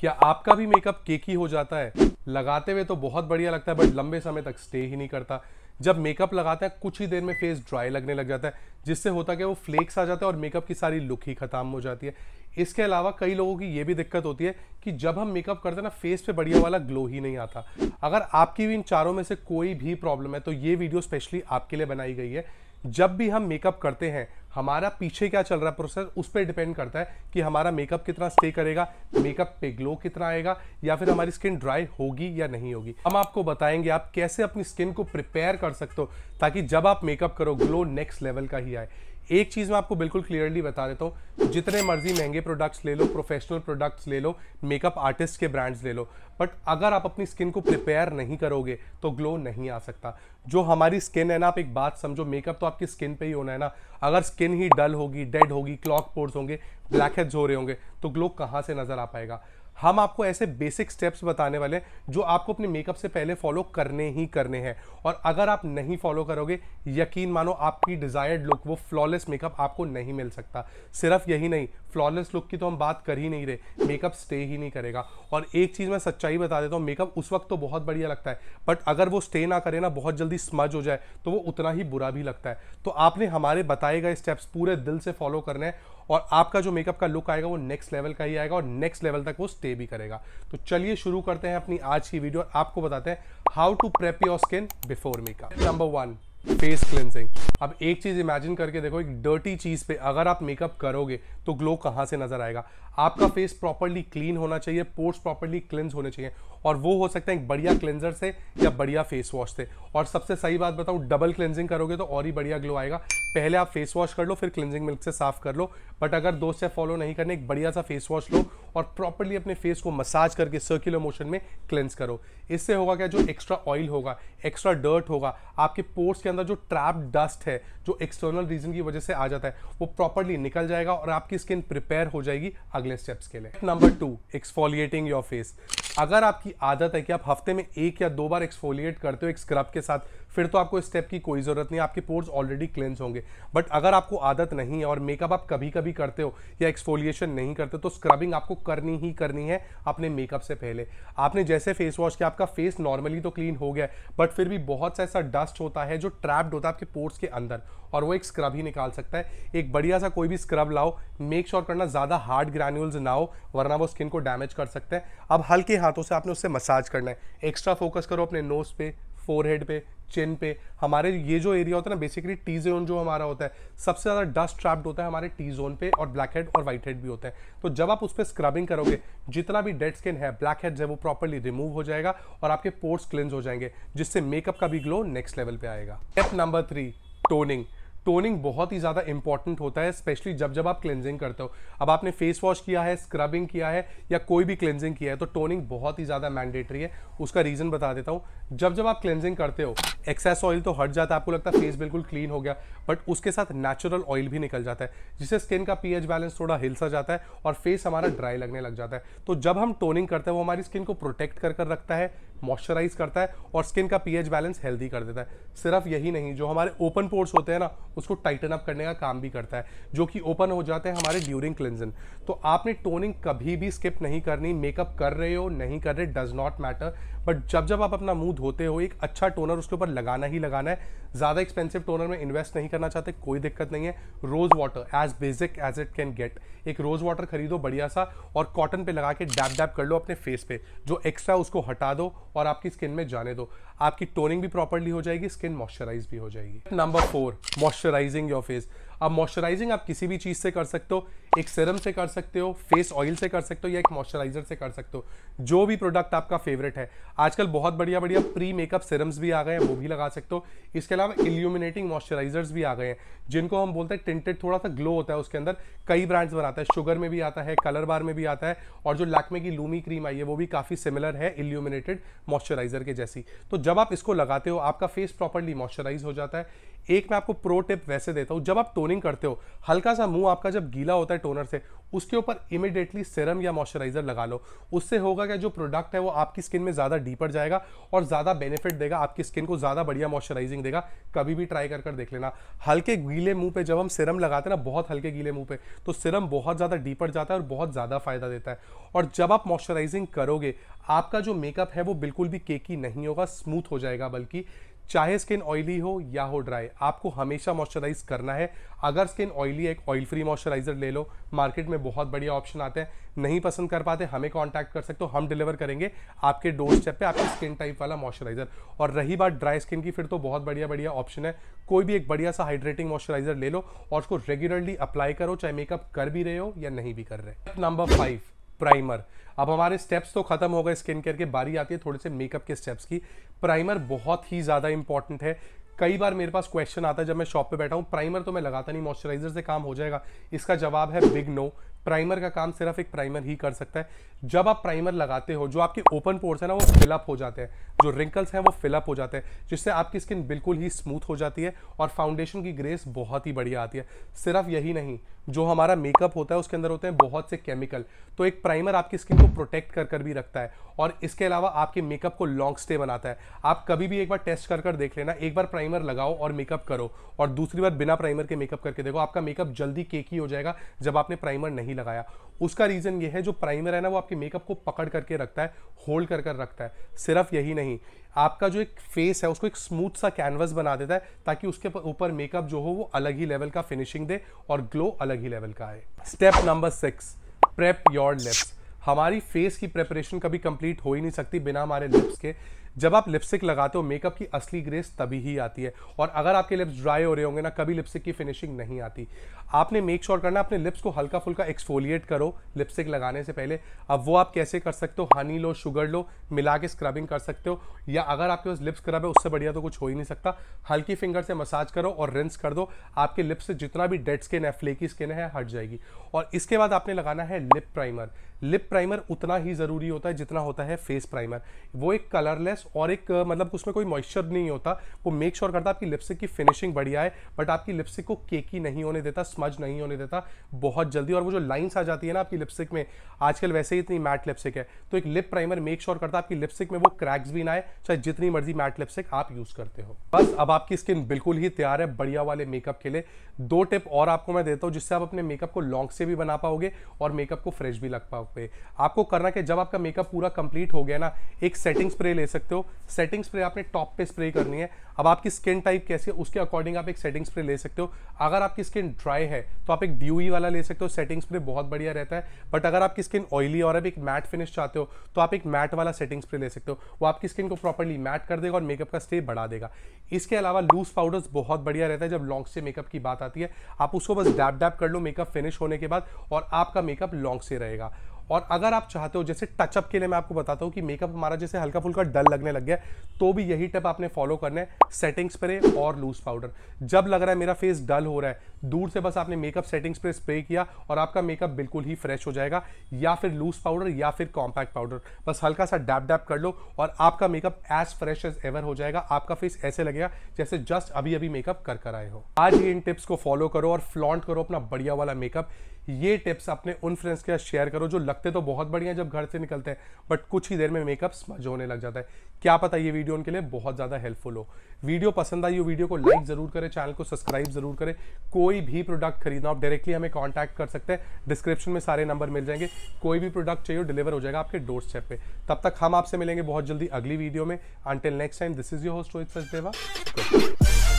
क्या आपका भी मेकअप केकी हो जाता है लगाते हुए तो बहुत बढ़िया लगता है बट लंबे समय तक स्टे ही नहीं करता जब मेकअप लगाते हैं कुछ ही देर में फेस ड्राई लगने लग जाता है जिससे होता क्या वो फ्लेक्स आ जाता है और मेकअप की सारी लुक ही खत्म हो जाती है इसके अलावा कई लोगों की ये भी दिक्कत होती है कि जब हम मेकअप करते हैं ना फेस पे बढ़िया वाला ग्लो ही नहीं आता अगर आपकी भी इन चारों में से कोई भी प्रॉब्लम है तो ये वीडियो स्पेशली आपके लिए बनाई गई है जब भी हम मेकअप करते हैं हमारा पीछे क्या चल रहा है प्रोसेस उस पर डिपेंड करता है कि हमारा मेकअप कितना स्टे करेगा मेकअप पे ग्लो कितना आएगा या फिर हमारी स्किन ड्राई होगी या नहीं होगी हम आपको बताएंगे आप कैसे अपनी स्किन को प्रिपेयर कर सकते हो ताकि जब आप मेकअप करो ग्लो नेक्स्ट लेवल का ही आए एक चीज़ मैं आपको बिल्कुल क्लियरली बता देता हूँ जितने मर्जी महंगे प्रोडक्ट्स ले लो प्रोफेशनल प्रोडक्ट्स ले लो मेकअप आर्टिस्ट के ब्रांड्स ले लो बट अगर आप अपनी स्किन को प्रिपेयर नहीं करोगे तो ग्लो नहीं आ सकता जो हमारी स्किन है ना आप एक बात समझो मेकअप तो आपकी स्किन पे ही होना है ना अगर स्किन ही डल होगी डेड होगी क्लॉक पोर्स होंगे ब्लैक हेड्स हो रहे होंगे तो ग्लो कहाँ से नज़र आ पाएगा हम आपको ऐसे बेसिक स्टेप्स बताने वाले जो आपको अपने मेकअप से पहले फॉलो करने ही करने हैं और अगर आप नहीं फॉलो करोगे यकीन मानो आपकी डिज़ायर्ड लुक वो फ्लॉलेस मेकअप आपको नहीं मिल सकता सिर्फ यही नहीं फ्लॉलेस लुक की तो हम बात कर ही नहीं रहे मेकअप स्टे ही नहीं करेगा और एक चीज़ मैं सच्चाई बता देता हूँ मेकअप उस वक्त तो बहुत बढ़िया लगता है बट अगर वो स्टे ना करे ना बहुत जल्दी स्मज हो जाए तो वो उतना ही बुरा भी लगता है तो आपने हमारे बताए गए स्टेप्स पूरे दिल से फॉलो करने हैं और आपका जो मेकअप का लुक आएगा वो नेक्स्ट लेवल का ही आएगा और नेक्स्ट लेवल तक वो स्टे भी करेगा तो चलिए शुरू करते हैं अपनी आज की वीडियो और आपको बताते हैं how to prep your skin before makeup number one face cleansing अब एक चीज़ इमेजिन करके देखो एक डर्टी चीज़ पे अगर आप मेकअप करोगे तो ग्लो कहां से नज़र आएगा आपका फेस प्रॉपरली क्लीन होना चाहिए पोर्स प्रॉपरली क्लिनज होने चाहिए और वो हो सकता है एक बढ़िया क्लेंजर से या बढ़िया फेस वॉश से और सबसे सही बात बताऊं डबल क्लेंजिंग करोगे तो और ही बढ़िया ग्लो आएगा पहले आप फेस वॉश कर लो फिर क्लिनजिंग मिल्क से साफ कर लो बट अगर दो स्टेप फॉलो नहीं करने एक बढ़िया सा फेस वॉश लो और प्रॉपरली अपने फेस को मसाज करके सर्कुलर मोशन में क्लेंस करो इससे होगा क्या जो एक्स्ट्रा ऑयल होगा एक्स्ट्रा डर्ट होगा आपके पोर्स के अंदर जो ट्रैप डस्ट है जो एक्सटर्नल रीजन की वजह से आ जाता है वो प्रॉपरली निकल जाएगा और आपकी स्किन प्रिपेयर हो जाएगी अगले स्टेप्स के लिए number two exfoliating your face अगर आपकी आदत है कि आप हफ्ते में एक या दो बार एक्सफोलिएट करते हो एक स्क्रब के साथ फिर तो आपको इस स्टेप की कोई ज़रूरत नहीं आपके पोर्स ऑलरेडी क्लेंस होंगे होंगे बट अगर आपको आदत नहीं है और मेकअप आप कभी कभी करते हो या एक्सफोलिएशन नहीं करते तो स्क्रबिंग आपको करनी ही करनी है अपने मेकअप से पहले आपने जैसे फेस वॉश किया आपका फेस नॉर्मली तो क्लीन हो गया बट फिर भी बहुत सा ऐसा डस्ट होता है जो ट्रैप्ड होता है आपके पोर्ट्स के अंदर और वो एक स्क्रब ही निकाल सकता है एक बढ़िया सा कोई भी स्क्रब लाओ मेक श्योर sure करना ज़्यादा हार्ड ग्रैन्यूल्स ना हो वरना वो स्किन को डैमेज कर सकते हैं अब हल्के हाथों से आपने उससे मसाज करना है एक्स्ट्रा फोकस करो अपने नोज पे फोरहेड पे चिन पे हमारे ये जो एरिया होता है ना बेसिकली टी जोन जो हमारा होता है सबसे ज़्यादा डस्ट ट्रैप्ड होता है हमारे टी जोन पे और ब्लैक हेड और वाइट हेड भी होता है तो जब आप उस पर स्क्रबिंग करोगे जितना भी डेड स्किन है ब्लैक हेड्स है वो प्रॉपरली रिमूव हो जाएगा और आपके पोर्ट्स क्लेंज हो जाएंगे जिससे मेकअप का भी ग्लो नेक्स्ट लेवल पर आएगा step number three toning toning बहुत ही ज़्यादा इंपॉर्टेंट होता है स्पेशली जब जब आप क्लेंजिंग करते हो अब आपने फेस वॉश किया है स्क्रबिंग किया है या कोई भी क्लेंजिंग किया है तो टोनिंग बहुत ही ज़्यादा मैंडेटरी है उसका रीज़न बता देता हूँ जब जब आप क्लेंजिंग करते हो एक्सेस ऑयल तो हट जाता है आपको लगता है फेस बिल्कुल क्लीन हो गया बट उसके साथ नेचुरल ऑयल भी निकल जाता है जिससे स्किन का पीएच बैलेंस थोड़ा हिल सा जाता है और फेस हमारा ड्राई लगने लग जाता है तो जब हम टोनिंग करते हैं वो हमारी स्किन को प्रोटेक्ट कर कर रखता है मॉइस्चराइज करता है और स्किन का पीएच बैलेंस हेल्दी कर देता है सिर्फ यही नहीं जो हमारे ओपन पोर्ट्स होते हैं ना उसको टाइटन अप करने का काम भी करता है जो कि ओपन हो जाते हैं हमारे ड्यूरिंग क्लिनजन तो आपने टोनिंग कभी भी स्किप नहीं करनी मेकअप कर रहे हो नहीं कर रहे डज नॉट मैटर बट जब जब आप अपना मुंह धोते हो एक अच्छा टोनर उसके ऊपर लगाना ही लगाना है ज़्यादा एक्सपेंसिव टोनर में इन्वेस्ट नहीं करना चाहते कोई दिक्कत नहीं है rose water as basic as it can get एक रोज़ वाटर खरीदो बढ़िया सा और कॉटन पे लगा के डैप डैप कर लो अपने फेस पे जो एक्स्ट्रा उसको हटा दो और आपकी स्किन में जाने दो आपकी टोनिंग भी प्रॉपरली हो जाएगी स्किन मॉइस्चराइज भी हो जाएगी number four moisturising your face आप मॉइस्चराइजिंग आप किसी भी चीज़ से कर सकते हो एक सिरम से कर सकते हो फेस ऑयल से कर सकते हो या एक मॉइस्चराइजर से कर सकते हो जो भी प्रोडक्ट आपका फेवरेट है आजकल बहुत बढ़िया बढ़िया प्री मेकअप सिरम्स भी आ गए हैं वो भी लगा सकते हो इसके अलावा इल्यूमिनेटिंग मॉइस्चराइजर्स भी आ गए हैं जिनको हम बोलते हैं टिंटेड थोड़ा सा ग्लो होता है उसके अंदर कई ब्रांड्स बनाता है शुगर में भी आता है कलर बार में भी आता है और जो लैकमे की लूमी क्रीम आई है वो भी काफ़ी सिमिलर है इल्यूमिनेटेड मॉइस्चराइजर के जैसी तो जब आप इसको लगाते हो आपका फेस प्रॉपरली मॉइस्चराइज हो जाता है एक मैं आपको प्रो टिप वैसे देता हूँ जब आप टोनिंग करते हो हल्का सा मुंह आपका जब गीला होता है टोनर से उसके ऊपर इमिडिएटली सिरम या मॉइस्चराइजर लगा लो उससे होगा क्या जो प्रोडक्ट है वो आपकी स्किन में ज़्यादा डीपर जाएगा और ज़्यादा बेनिफिट देगा आपकी स्किन को ज़्यादा बढ़िया मॉइस्चराइजिंग देगा कभी भी ट्राई कर कर देख लेना हल्के गीले मुंह पे जब हम सिरम लगाते हैं ना बहुत हल्के गीले मुंह पे तो सिरम बहुत ज़्यादा डीपर जाता है और बहुत ज़्यादा फायदा देता है और जब आप मॉइस्चराइजिंग करोगे आपका जो मेकअप है वो बिल्कुल भी केकी नहीं होगा स्मूथ हो जाएगा बल्कि चाहे स्किन ऑयली हो या हो ड्राई आपको हमेशा मॉइस्चराइज करना है अगर स्किन ऑयली एक ऑयल फ्री मॉइस्चराइजर ले लो मार्केट में बहुत बढ़िया ऑप्शन आते हैं नहीं पसंद कर पाते हमें कॉन्टैक्ट कर सकते हो हम डिलीवर करेंगे आपके डोर स्टेप पे आपकी स्किन टाइप वाला मॉइस्चराइजर और रही बात ड्राई स्किन की फिर तो बहुत बढ़िया बढ़िया ऑप्शन है कोई भी एक बढ़िया सा हाइड्रेटिंग मॉइस्चराइजर ले लो और उसको रेगुलरली अप्लाई करो चाहे मेकअप कर भी रहे हो या नहीं भी कर रहे नंबर फाइव प्राइमर अब हमारे स्टेप्स तो खत्म हो गए स्किन केयर के बारी आती है थोड़े से मेकअप के स्टेप्स की प्राइमर बहुत ही ज़्यादा इंपॉर्टेंट है कई बार मेरे पास क्वेश्चन आता है जब मैं शॉप पे बैठा हूँ प्राइमर तो मैं लगाता नहीं मॉइस्चराइजर से काम हो जाएगा इसका जवाब है बिग नो प्राइमर का काम सिर्फ एक प्राइमर ही कर सकता है जब आप प्राइमर लगाते हो जो आपके ओपन पोर्स है ना वो फिलअप हो जाते हैं जो रिंकल्स हैं वो फिलअप हो जाते हैं जिससे आपकी स्किन बिल्कुल ही स्मूथ हो जाती है और फाउंडेशन की ग्रेस बहुत ही बढ़िया आती है सिर्फ यही नहीं जो हमारा मेकअप होता है उसके अंदर होते हैं बहुत से केमिकल तो एक प्राइमर आपकी स्किन को प्रोटेक्ट कर कर भी रखता है और इसके अलावा आपके मेकअप को लॉन्ग स्टे बनाता है आप कभी भी एक बार टेस्ट कर कर देख लेना एक बार प्राइमर लगाओ और मेकअप करो और दूसरी बार बिना प्राइमर के मेकअप करके देखो आपका मेकअप जल्दी केक ही हो जाएगा जब आपने प्राइमर नहीं नहीं लगाया उसका रीज़न ये है जो प्राइमर है ना वो आपके मेकअप को पकड़ करके रखता है होल्ड कर कर रखता है सिर्फ यही नहीं आपका जो एक फेस है उसको एक स्मूथ सा कैनवस बना देता है ताकि उसके ऊपर मेकअप जो हो वो अलग ही लेवल का फिनिशिंग दे और ग्लो अलग ही लेवल का आए step number six prep your lips हमारी फेस की प्रेपरेशन कभी कंप्लीट हो ही नहीं सकती बिना हमारे लिप्स के जब आप लिपस्टिक लगाते हो मेकअप की असली ग्रेस तभी ही आती है और अगर आपके लिप्स ड्राई हो रहे होंगे ना कभी लिपस्टिक की फिनिशिंग नहीं आती आपने मेक श्योर sure करना अपने लिप्स को हल्का फुल्का एक्सफोलिएट करो लिपस्टिक लगाने से पहले अब वो आप कैसे कर सकते हो हनी लो शुगर लो मिला के स्क्रबिंग कर सकते हो या अगर आपके पास लिप्स स्क्रब है उससे बढ़िया तो कुछ हो ही नहीं सकता हल्की फिंगर से मसाज करो और रिंस कर दो आपके लिप्स से जितना भी डेड स्किन है फ्लेकी स्किन है हट जाएगी और इसके बाद आपने लगाना है लिप प्राइमर लिप प्राइमर उतना ही ज़रूरी होता है जितना होता है फेस प्राइमर वो एक कलरलेस है और एक मतलब उसमें कोई मॉइस्चर नहीं होता वो मेक श्योर करता है आपकी लिपस्टिक की फिनिशिंग बढ़िया है बट आपकी लिपस्टिक को केकी नहीं होने देता स्मज नहीं होने देता बहुत जल्दी और वो जो लाइन्स आ जाती है ना आपकी लिपस्टिक में आजकल वैसे ही इतनी मैट लिपस्टिक है तो एक लिप प्राइमर मेक श्योर करता है आपकी लिपस्टिक में वो क्रैक्स भी ना आए चाहे जितनी मर्जी मैट लिपस्टिक आप यूज करते हो बस अब आपकी स्किन बिल्कुल ही तैयार है बढ़िया वाले मेकअप के लिए दो टिप और आपको मैं देता हूँ जिससे आप अपने मेकअप को लॉन्ग से भी बना पाओगे और मेकअप को फ्रेश भी लग पाओगे आपको करना कि जब आपका मेकअप पूरा कंप्लीट हो गया ना एक सेटिंग स्प्रे ले सकते सकते हो सेटिंग स्प्रे आपने टॉप पे स्प्रे करनी है अब आपकी स्किन टाइप कैसी है उसके अकॉर्डिंग आप एक सेटिंग स्प्रे ले सकते हो अगर आपकी स्किन ड्राई है तो आप एक ड्यूई वाला ले सकते हो सेटिंग स्प्रे बहुत बढ़िया रहता है बट अगर आपकी स्किन ऑयली और अब एक मैट फिनिश चाहते हो तो आप एक मैट वाला सेटिंग स्प्रे ले सकते हो वो आपकी स्किन को प्रॉपरली मैट कर देगा और मेकअप का स्टे बढ़ा देगा इसके अलावा लूज पाउडर्स बहुत बढ़िया रहता है जब लॉन्ग से मेकअप की बात आती है आप उसको बस डैप डैप कर लो मेकअप फिनिश होने के बाद और आपका मेकअप लॉन्ग से रहेगा और अगर आप चाहते हो जैसे टचअप के लिए मैं आपको बताता हूँ कि मेकअप हमारा जैसे हल्का फुल्का डल लगने लग गया तो भी यही टिप आपने फॉलो करना है सेटिंग स्प्रे और लूज पाउडर जब लग रहा है मेरा फेस डल हो रहा है दूर से बस आपने मेकअप सेटिंग स्प्रे स्प्रे किया और आपका मेकअप बिल्कुल ही फ्रेश हो जाएगा या फिर लूज पाउडर या फिर कॉम्पैक्ट पाउडर बस हल्का सा डैप डैप कर लो और आपका makeup as fresh as ever हो जाएगा आपका फेस ऐसे लगेगा जैसे जस्ट अभी अभी मेकअप कर कर आए हो आज ही इन टिप्स को फॉलो करो और फ्लॉन्ट करो अपना बढ़िया वाला मेकअप ये टिप्स अपने उन फ्रेंड्स के साथ शेयर करो जो लग लगते तो बहुत बढ़िया जब घर से निकलते हैं बट कुछ ही देर में मेकअप स्मज होने लग जाता है क्या पता ये वीडियो उनके लिए बहुत ज़्यादा हेल्पफुल हो वीडियो पसंद आई हो वीडियो को लाइक ज़रूर करें चैनल को सब्सक्राइब ज़रूर करें कोई भी प्रोडक्ट खरीदना आप डायरेक्टली हमें कॉन्टैक्ट कर सकते हैं डिस्क्रिप्शन में सारे नंबर मिल जाएंगे कोई भी प्रोडक्ट चाहिए डिलीवर हो जाएगा आपके डोर स्टेप पर तब तक हम आपसे मिलेंगे बहुत जल्दी अगली वीडियो में until next time this is your host Rohit Sachdeva